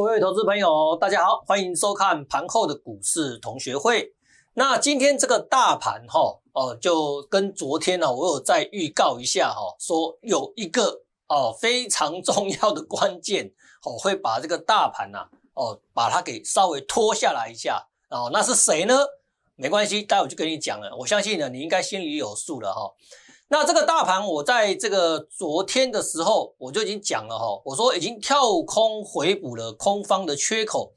各位投资朋友，大家好，欢迎收看盘后的股市同学会。那今天这个大盘哈哦，就跟昨天呢，我有再预告一下哈，说有一个哦非常重要的关键哦，会把这个大盘呐哦，把它给稍微拖下来一下。哦，那是谁呢？没关系，待会就跟你讲了。我相信呢，你应该心里有数了哈。那这个大盘，我在这个昨天的时候，我就已经讲了哈，我说已经跳空回补了空方的缺口，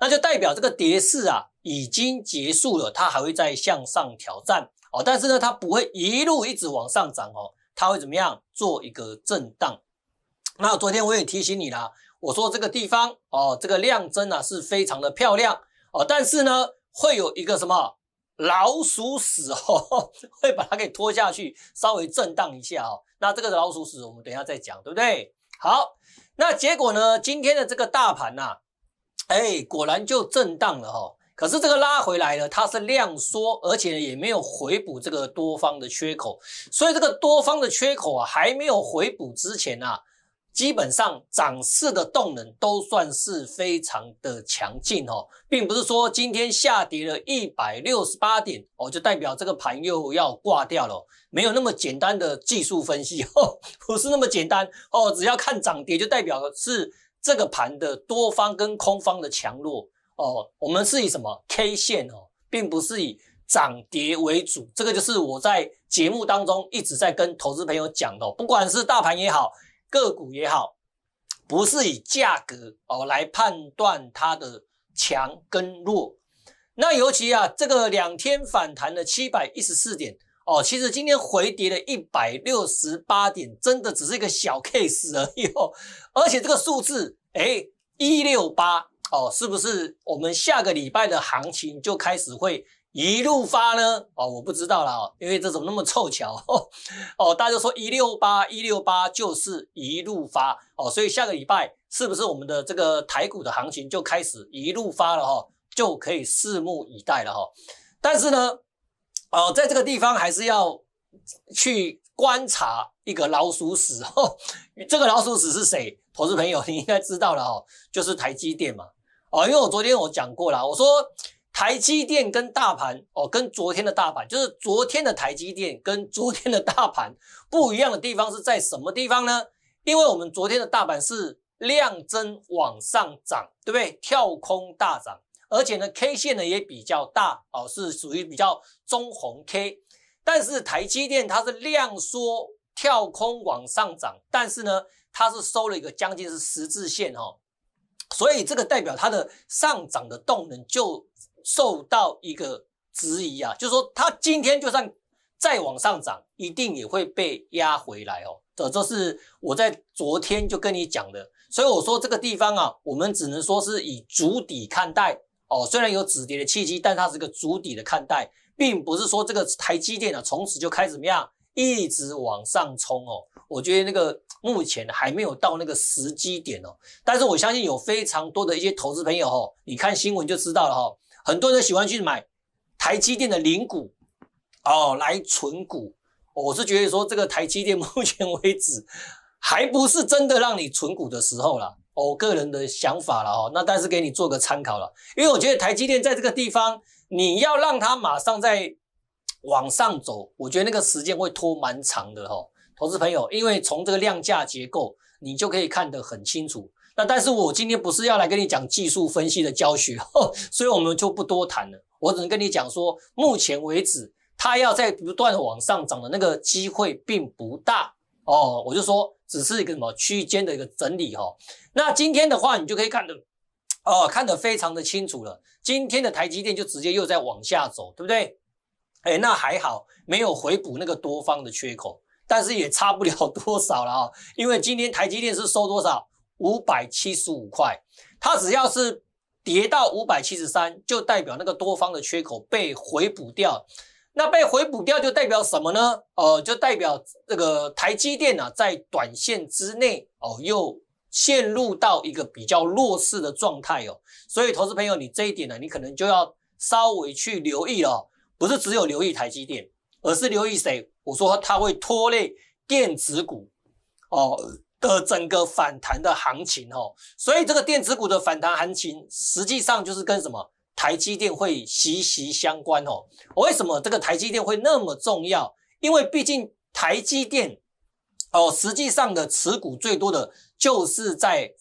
那就代表这个跌势啊已经结束了，它还会再向上挑战哦，但是呢，它不会一路一直往上涨哦，它会怎么样做一个震荡？那昨天我也提醒你啦，我说这个地方哦，这个量增啊是非常的漂亮哦，但是呢，会有一个什么？老鼠屎哦，会把它给拖下去，稍微震荡一下哦。那这个老鼠屎，我们等一下再讲，对不对？好，那结果呢？今天的这个大盘呐，哎，果然就震荡了哈。可是这个拉回来了，它是量缩，而且也没有回补这个多方的缺口，所以这个多方的缺口啊，还没有回补之前啊。基本上涨势的动能都算是非常的强劲哦，并不是说今天下跌了一百六十八点哦，就代表这个盘又要挂掉了，没有那么简单的技术分析哦，不是那么简单哦，只要看涨跌就代表是这个盘的多方跟空方的强弱哦。我们是以什么 K 线哦，并不是以涨跌为主，这个就是我在节目当中一直在跟投资朋友讲的，不管是大盘也好。个股也好，不是以价格哦来判断它的强跟弱。那尤其啊，这个两天反弹的七百一十四点哦，其实今天回跌了一百六十八点，真的只是一个小 case 而已。而且这个数字哎，一六八哦，是不是我们下个礼拜的行情就开始会？一路发呢？哦，我不知道啦，因为这怎么那么凑巧？哦，大家说一六八一六八就是一路发哦，所以下个礼拜是不是我们的这个台股的行情就开始一路发了哈？就可以拭目以待了哈。但是呢，哦，在这个地方还是要去观察一个老鼠屎哦。这个老鼠屎是谁？投资朋友你应该知道了哦，就是台积电嘛。哦，因为我昨天我讲过了，我说。台积电跟大盘哦，跟昨天的大盘，就是昨天的台积电跟昨天的大盘不一样的地方是在什么地方呢？因为我们昨天的大盘是量增往上涨，对不对？跳空大涨，而且呢，K 线呢也比较大哦，是属于比较中红 K。但是台积电它是量缩跳空往上涨，但是呢，它是收了一个将近是十字线哈，所以这个代表它的上涨的动能就。受到一个质疑啊，就是说它今天就算再往上涨，一定也会被压回来哦。这这是我在昨天就跟你讲的，所以我说这个地方啊，我们只能说是以足底看待哦。虽然有止跌的契机，但它是个足底的看待，并不是说这个台积电啊从此就开始怎么样一直往上冲哦。我觉得那个目前还没有到那个时机点哦，但是我相信有非常多的一些投资朋友哦，你看新闻就知道了哈。很多人喜欢去买台积电的零股哦，来存股。我是觉得说，这个台积电目前为止还不是真的让你存股的时候了哦，个人的想法了哈。那但是给你做个参考了，因为我觉得台积电在这个地方，你要让它马上再往上走，我觉得那个时间会拖蛮长的哈，投资朋友，因为从这个量价结构，你就可以看得很清楚。那但是我今天不是要来跟你讲技术分析的教学，所以我们就不多谈了。我只能跟你讲说，目前为止，它要在不断的往上涨的那个机会并不大哦。我就说，只是一个什么区间的一个整理哈。那今天的话，你就可以看的哦，看得非常的清楚了。今天的台积电就直接又在往下走，对不对？哎，那还好没有回补那个多方的缺口，但是也差不了多少了啊。因为今天台积电是收多少？五百七十五块，它只要是跌到五百七十三，就代表那个多方的缺口被回补掉。那被回补掉就代表什么呢？呃，就代表这个台积电啊，在短线之内哦，又陷入到一个比较弱势的状态哦。所以，投资朋友，你这一点呢，你可能就要稍微去留意哦。不是只有留意台积电，而是留意谁？我说它会拖累电子股哦。的整个反弹的行情哦，所以这个电子股的反弹行情实际上就是跟什么台积电会息息相关哦。为什么这个台积电会那么重要？因为毕竟台积电哦，实际上的持股最多的就是在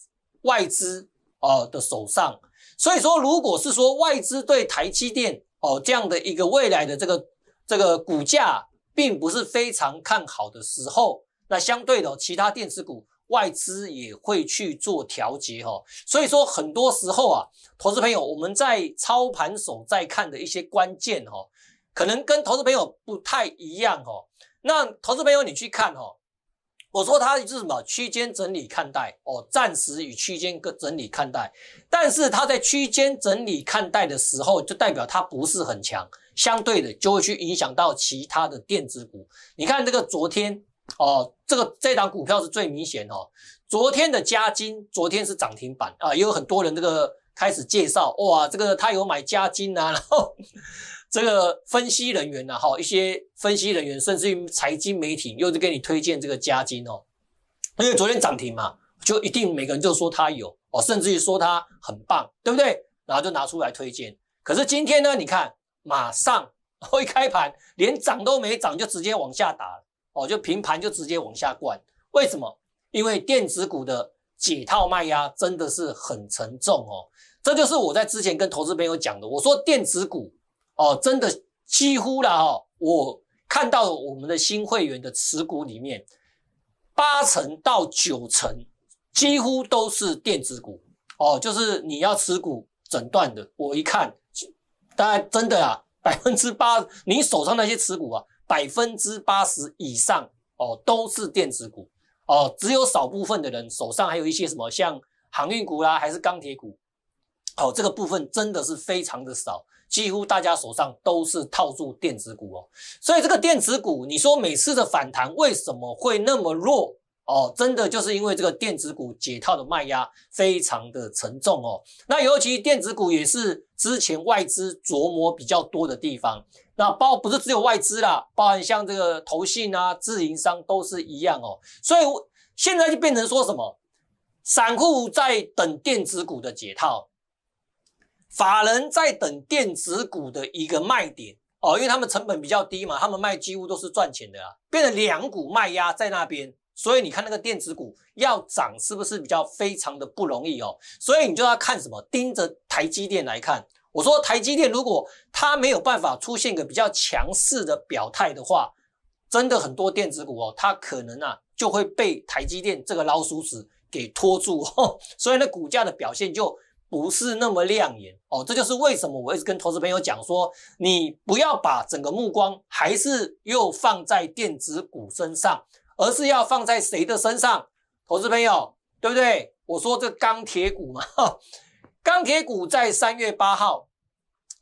外资哦的手上。所以说，如果是说外资对台积电哦这样的一个未来的这个这个股价并不是非常看好的时候，那相对的其他电子股。外资也会去做调节哈，所以说很多时候啊，投资朋友我们在操盘手在看的一些关键哈，可能跟投资朋友不太一样哦。那投资朋友你去看哈，我说它是什么区间整理看待哦，暂时与区间个整理看待，但是它在区间整理看待的时候，就代表它不是很强，相对的就会去影响到其他的电子股。你看这个昨天。哦，这个这档股票是最明显哦。昨天的嘉金，昨天是涨停板啊，也有很多人这个开始介绍哇，这个他有买嘉金啊，然后这个分析人员呐，哈，一些分析人员，甚至于财经媒体，又是给你推荐这个嘉金哦，因为昨天涨停嘛，就一定每个人就说他有哦，甚至于说他很棒，对不对？然后就拿出来推荐。可是今天呢，你看马上一开盘，连涨都没涨，就直接往下打了。哦，就平盘就直接往下灌，为什么？因为电子股的解套卖压真的是很沉重哦。这就是我在之前跟投资朋友讲的，我说电子股哦，真的几乎了哈。我看到我们的新会员的持股里面，八成到九成几乎都是电子股哦，就是你要持股诊断的，我一看，当然真的啊，百分之八，你手上那些持股啊。百分之八十以上哦都是电子股哦，只有少部分的人手上还有一些什么像航运股啦，还是钢铁股，哦，这个部分真的是非常的少，几乎大家手上都是套住电子股哦，所以这个电子股，你说每次的反弹为什么会那么弱？哦，真的就是因为这个电子股解套的卖压非常的沉重哦。那尤其电子股也是之前外资琢磨比较多的地方。那包不是只有外资啦，包含像这个投信啊、自营商都是一样哦。所以现在就变成说什么，散户在等电子股的解套，法人在等电子股的一个卖点哦，因为他们成本比较低嘛，他们卖几乎都是赚钱的啦，变成两股卖压在那边。所以你看那个电子股要涨是不是比较非常的不容易哦？所以你就要看什么，盯着台积电来看。我说台积电如果它没有办法出现个比较强势的表态的话，真的很多电子股哦，它可能啊就会被台积电这个老鼠屎给拖住哦。所以那股价的表现就不是那么亮眼哦。这就是为什么我一直跟投资朋友讲说，你不要把整个目光还是又放在电子股身上。而是要放在谁的身上，投资朋友，对不对？我说这钢铁股嘛，钢铁股在三月八号，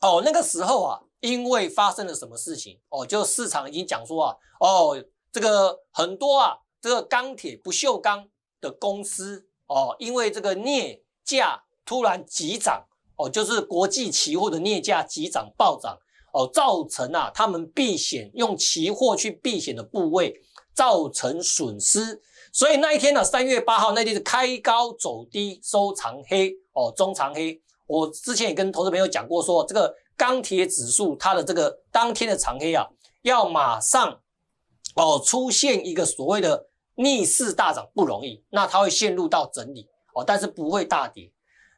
哦，那个时候啊，因为发生了什么事情哦，就市场已经讲说啊，哦，这个很多啊，这个钢铁不锈钢的公司哦，因为这个镍价突然急涨哦，就是国际期货的镍价急涨暴涨哦，造成啊，他们避险用期货去避险的部位。造成损失，所以那一天呢，三月八号那天是开高走低，收长黑哦，中长黑。我之前也跟投资朋友讲过，说这个钢铁指数它的这个当天的长黑啊，要马上哦出现一个所谓的逆势大涨不容易，那它会陷入到整理哦，但是不会大跌。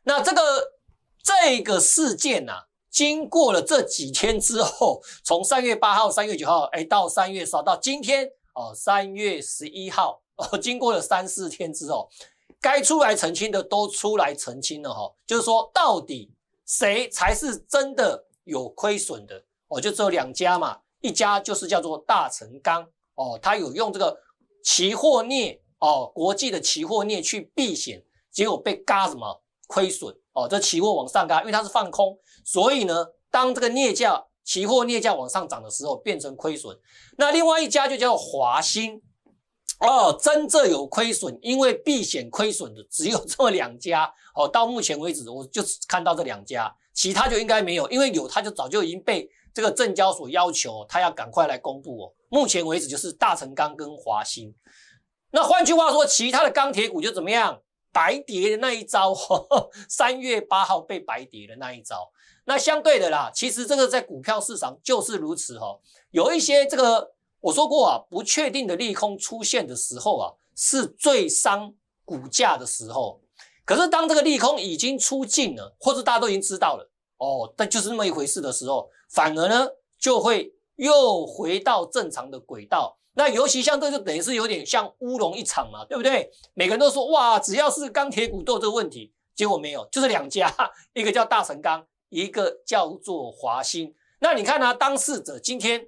那这个这个事件呢，经过了这几天之后，从三月八号、三月九号，哎，到三月号，到今天。哦，三月十一号，哦，经过了三四天之后，该出来澄清的都出来澄清了哈。就是说，到底谁才是真的有亏损的？哦，就只有两家嘛，一家就是叫做大成钢，哦，他有用这个期货镍，哦，国际的期货镍去避险，结果被嘎什么亏损？哦，这期货往上嘎，因为它是放空，所以呢，当这个镍价。期货镍价往上涨的时候变成亏损，那另外一家就叫华兴，哦，真正有亏损，因为避险亏损的只有这么两家哦。到目前为止，我就看到这两家，其他就应该没有，因为有他就早就已经被这个证交所要求他要赶快来公布哦。目前为止就是大成钢跟华兴，那换句话说，其他的钢铁股就怎么样？白蝶的那一招，三月八号被白蝶的那一招，那相对的啦，其实这个在股票市场就是如此哈。有一些这个我说过啊，不确定的利空出现的时候啊，是最伤股价的时候。可是当这个利空已经出尽了，或者大家都已经知道了哦，但就是那么一回事的时候，反而呢就会又回到正常的轨道。那尤其像这就等于是有点像乌龙一场嘛，对不对？每个人都说哇，只要是钢铁股有这个问题，结果没有，就是两家，一个叫大成钢，一个叫做华兴。那你看呢？当事者今天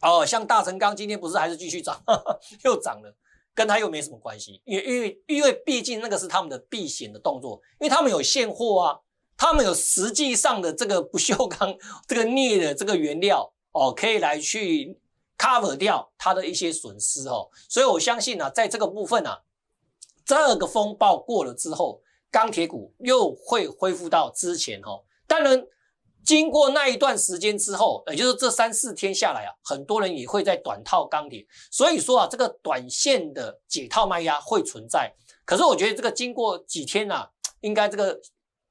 哦，像大成钢今天不是还是继续涨，又涨了，跟它又没什么关系，因为因为因为毕竟那个是他们的避险的动作，因为他们有现货啊，他们有实际上的这个不锈钢 这个镍的这个原料哦，可以来去。cover 掉它的一些损失哦，所以我相信呢，在这个部分呢，这个风暴过了之后，钢铁股又会恢复到之前哦。当然，经过那一段时间之后，也就是这三四天下来啊，很多人也会在短套钢铁，所以说啊，这个短线的解套卖压会存在。可是我觉得这个经过几天呢，应该这个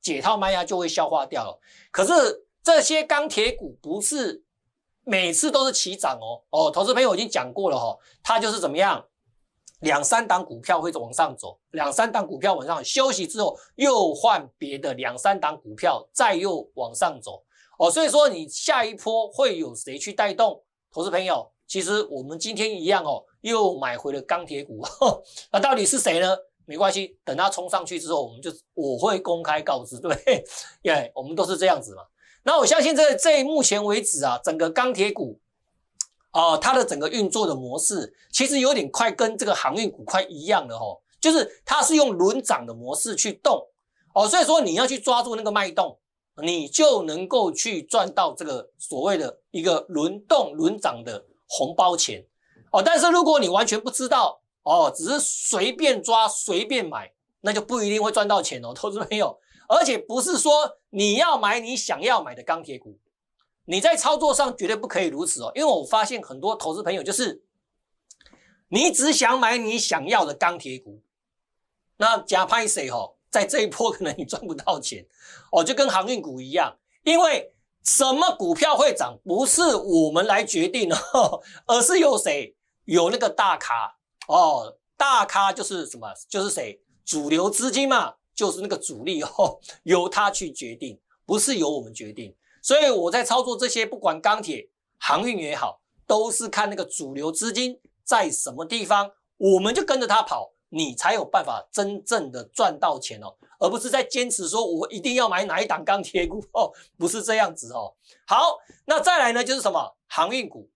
解套卖压就会消化掉了。可是这些钢铁股不是。每次都是起涨哦哦，投资朋友已经讲过了哈，它就是怎么样，两三档股票会往上走，两三档股票往上休息之后又换别的两三档股票再又往上走哦，所以说你下一波会有谁去带动？投资朋友，其实我们今天一样哦，又买回了钢铁股，那到底是谁呢？没关系，等它冲上去之后，我们就我会公开告知，对，哎，我们都是这样子嘛。那我相信这这目前为止啊，整个钢铁股，哦，它的整个运作的模式其实有点快，跟这个航运股快一样的哦，就是它是用轮涨的模式去动哦，所以说你要去抓住那个脉动，你就能够去赚到这个所谓的一个轮动轮涨的红包钱哦。但是如果你完全不知道哦，只是随便抓随便买，那就不一定会赚到钱哦，投资朋友。而且不是说你要买你想要买的钢铁股，你在操作上绝对不可以如此哦。因为我发现很多投资朋友就是，你只想买你想要的钢铁股，那假拍谁哦，在这一波可能你赚不到钱哦，就跟航运股一样，因为什么股票会涨，不是我们来决定哦，而是由谁有那个大咖哦，大咖就是什么，就是谁，主流资金嘛。就是那个主力哦，由他去决定，不是由我们决定。所以我在操作这些，不管钢铁、航运也好，都是看那个主流资金在什么地方，我们就跟着他跑，你才有办法真正的赚到钱哦，而不是在坚持说我一定要买哪一档钢铁股哦，不是这样子哦。好，那再来呢，就是什么航运股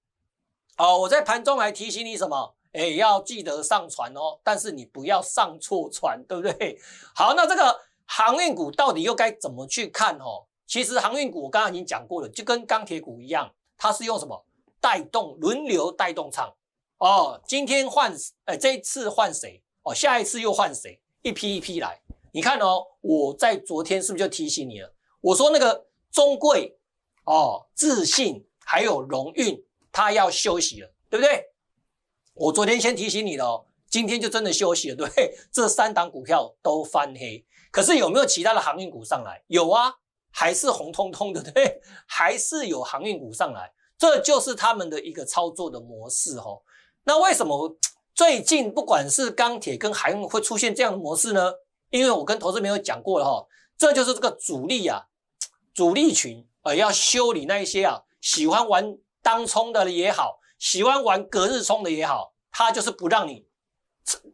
哦，我在盘中还提醒你什么？哎，要记得上船哦，但是你不要上错船，对不对？好，那这个航运股到底又该怎么去看哦？其实航运股我刚刚已经讲过了，就跟钢铁股一样，它是用什么带动轮流带动厂哦。今天换，哎，这次换谁哦？下一次又换谁？一批一批来。你看哦，我在昨天是不是就提醒你了？我说那个中贵哦、自信还有荣运，它要休息了，对不对？我昨天先提醒你了哦，今天就真的休息了，对，这三档股票都翻黑，可是有没有其他的航运股上来？有啊，还是红彤彤的，对，还是有航运股上来，这就是他们的一个操作的模式哈。那为什么 最近不管是钢铁跟海运会出现这样的模式呢？因为我跟投资朋友讲过了哈，这就是这个主力啊，主力群呃要修理那一些啊喜欢玩当冲的也好。喜欢玩隔日冲的也好，他就是不让你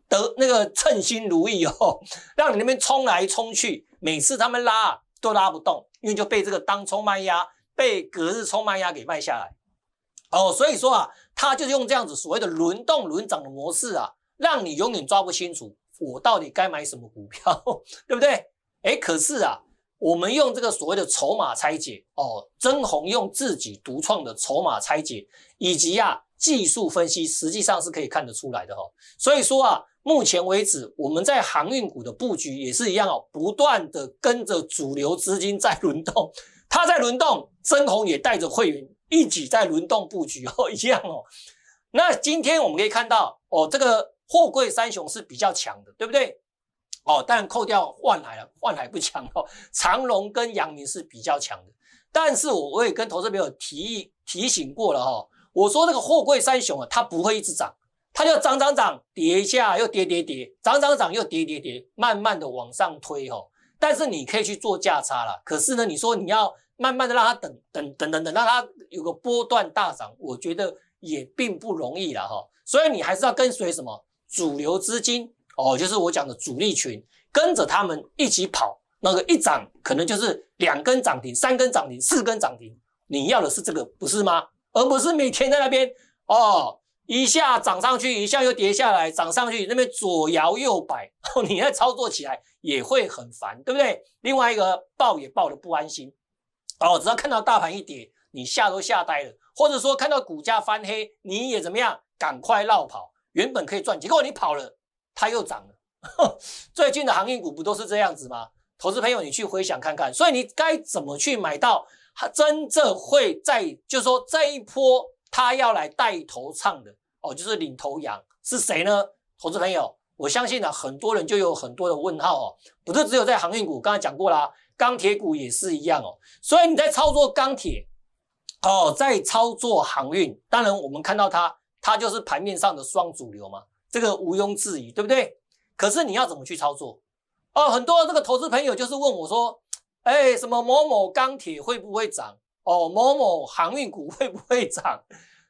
得那个称心如意哦，让你那边冲来冲去，每次他们拉都拉不动，因为就被这个当冲卖压，被隔日冲卖压给卖下来，哦，所以说啊，他就是用这样子所谓的轮动轮涨的模式啊，让你永远抓不清楚我到底该买什么股票，对不对？哎，可是啊。我们用这个所谓的筹码拆解哦，曾红用自己独创的筹码拆解，以及啊技术分析，实际上是可以看得出来的哈。所以说啊，目前为止我们在航运股的布局也是一样哦，不断的跟着主流资金在轮动，它在轮动，曾红也带着会员一起在轮动布局哦，一样哦。那今天我们可以看到哦，这个货柜三雄是比较强的，对不对？哦，当然扣掉万海了，万海不强哦，长隆跟阳明是比较强的。但是，我我也跟投资朋友提提醒过了哈，我说那个货柜三雄啊，它不会一直涨，它就涨涨涨，跌一下又跌跌跌，涨涨涨又跌跌跌，慢慢的往上推哈。但是你可以去做价差了，可是呢，你说你要慢慢的让它等等等等等，让它有个波段大涨，我觉得也并不容易了哈。所以你还是要跟随什么主流资金。哦，就是我讲的主力群跟着他们一起跑，那个一涨可能就是两根涨停、三根涨停、四根涨停，你要的是这个不是吗？而不是每天在那边哦，一下涨上去，一下又跌下来，涨上去那边左摇右摆，哦，你再操作起来也会很烦，对不对？另外一个爆也爆的不安心，哦，只要看到大盘一跌，你吓都吓呆了，或者说看到股价翻黑，你也怎么样，赶快绕跑，原本可以赚结果你跑了。它又涨了，最近的航运股不都是这样子吗？投资朋友，你去回想看看。所以你该怎么去买到它？真正会在，就是说这一波它要来带头唱的哦，就是领头羊是谁呢？投资朋友，我相信呢，很多人就有很多的问号哦。不是只有在航运股，刚才讲过啦，钢铁股也是一样哦。所以你在操作钢铁，哦，在操作航运，当然我们看到它，它就是盘面上的双主流嘛。这个毋庸置疑，对不对？可是你要怎么去操作？哦，很多这个投资朋友就是问我说：“哎，什么某某钢铁会不会涨？哦，某某航运股会不会涨？”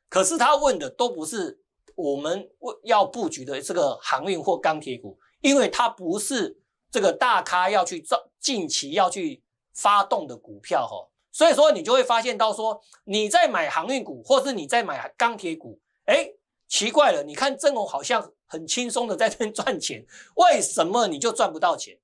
可是他问的都不是我们要布局的这个航运或钢铁股，因为它不是这个大咖要去造近期要去发动的股票哈。所以说，你就会发现到说你在买航运股，或是你在买钢铁股，哎。奇怪了，你看郑红好像很轻松的在这边赚钱，为什么你就赚不到钱？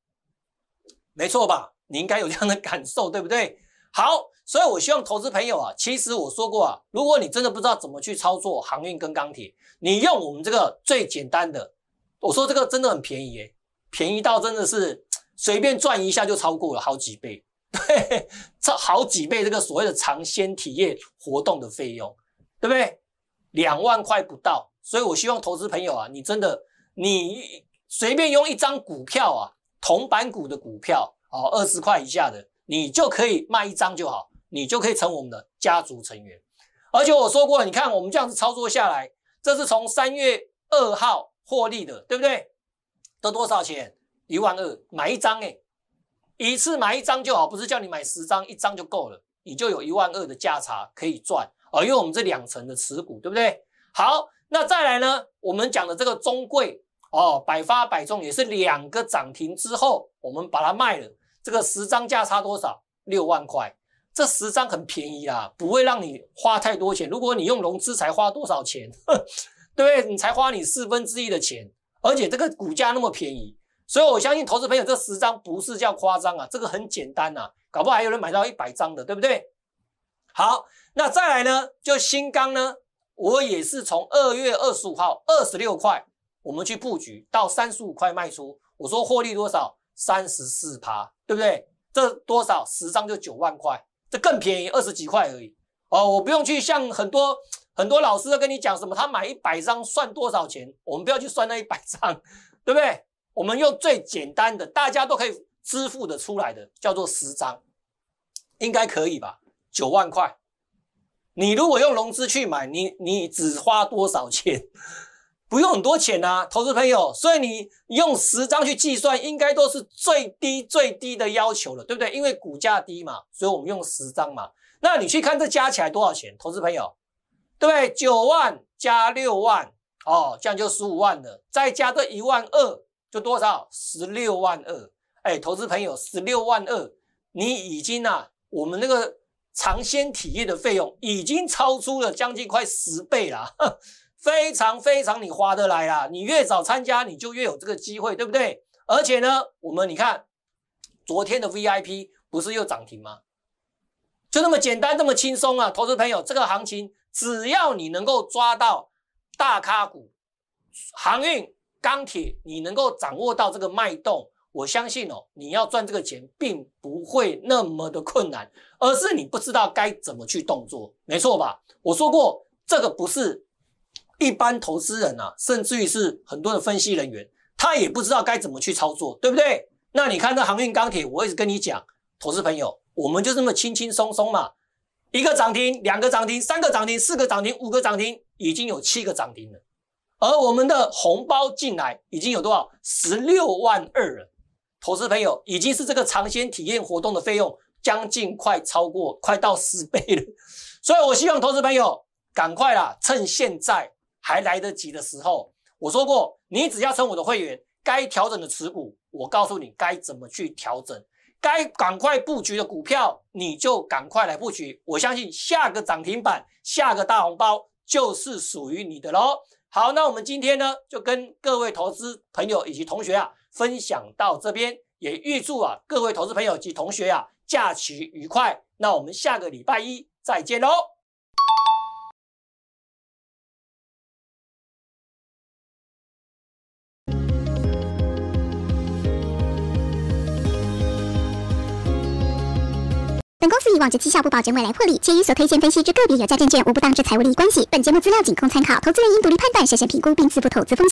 没错吧？你应该有这样的感受，对不对？好，所以我希望投资朋友啊，其实我说过啊，如果你真的不知道怎么去操作航运跟钢铁，你用我们这个最简单的，我说这个真的很便宜耶，便宜到真的是随便赚一下就超过了好几倍，对，超好几倍这个所谓的尝鲜体验活动的费用，对不对？两万块不到，所以我希望投资朋友啊，你真的，你随便用一张股票啊，铜板股的股票，啊二十块以下的，你就可以卖一张就好，你就可以成我们的家族成员。而且我说过你看我们这样子操作下来，这是从三月二号获利的，对不对？得多少钱？一万二，买一张诶，一次买一张就好，不是叫你买十张，一张就够了，你就有一万二的价差可以赚。啊，因为我们这两层的持股，对不对？好，那再来呢？我们讲的这个中贵哦，百发百中，也是两个涨停之后，我们把它卖了。这个十张价差多少？六万块，这十张很便宜啊，不会让你花太多钱。如果你用融资，才花多少钱？对不对？你才花你四分之一的钱，而且这个股价那么便宜，所以我相信投资朋友这十张不是叫夸张啊，这个很简单啊，搞不好还有人买到一百张的，对不对？好，那再来呢？就新钢呢？我也是从二月二十五号二十六块，我们去布局到三十五块卖出。我说获利多少？三十四趴，对不对？这多少？十张就九万块，这更便宜，二十几块而已。哦，我不用去像很多很多老师都跟你讲什么，他买一百张算多少钱？我们不要去算那一百张，对不对？我们用最简单的，大家都可以支付的出来的，叫做十张，应该可以吧？九万块，你如果用融资去买，你你只花多少钱？不用很多钱呐，投资朋友。所以你用十张去计算，应该都是最低最低的要求了，对不对？因为股价低嘛，所以我们用十张嘛。那你去看这加起来多少钱，投资朋友？对，九万加六万，哦，这样就十五万了。再加这一万二，就多少？十六万二。哎，投资朋友，十六万二，你已经啊，我们那个。尝鲜体验的费用已经超出了将近快十倍了，非常非常你划得来啊！你越早参加，你就越有这个机会，对不对？而且呢，我们你看，昨天的 VIP 不是又涨停吗？就那么简单，这么轻松啊！投资朋友，这个行情只要你能够抓到大咖股、航运、钢铁，你能够掌握到这个脉动。我相信哦，你要赚这个钱并不会那么的困难，而是你不知道该怎么去动作，没错吧？我说过，这个不是一般投资人呐，甚至于是很多的分析人员，他也不知道该怎么去操作，对不对？那你看这航运钢铁，我一直跟你讲，投资朋友，我们就这么轻轻松松嘛，一个涨停，两个涨停，三个涨停，四个涨停，五个涨停，已经有七个涨停了，而我们的红包进来已经有多少？十六万二了。投资朋友已经是这个尝鲜体验活动的费用将近快超过快到十倍了，所以我希望投资朋友赶快啦，趁现在还来得及的时候，我说过，你只要成我的会员，该调整的持股，我告诉你该怎么去调整；该赶快布局的股票，你就赶快来布局。我相信下个涨停板，下个大红包就是属于你的喽。好，那我们今天呢，就跟各位投资朋友以及同学啊。分享到这边，也预祝啊各位投资朋友及同学啊假期愉快。那我们下个礼拜一再见喽。本公司以往站绩效不保证未来获利，且与所推荐分析之个别有价证券无不当之财务利益关系。本节目资料仅供参考，投资人应独立判断、审慎评估并自负投资风险。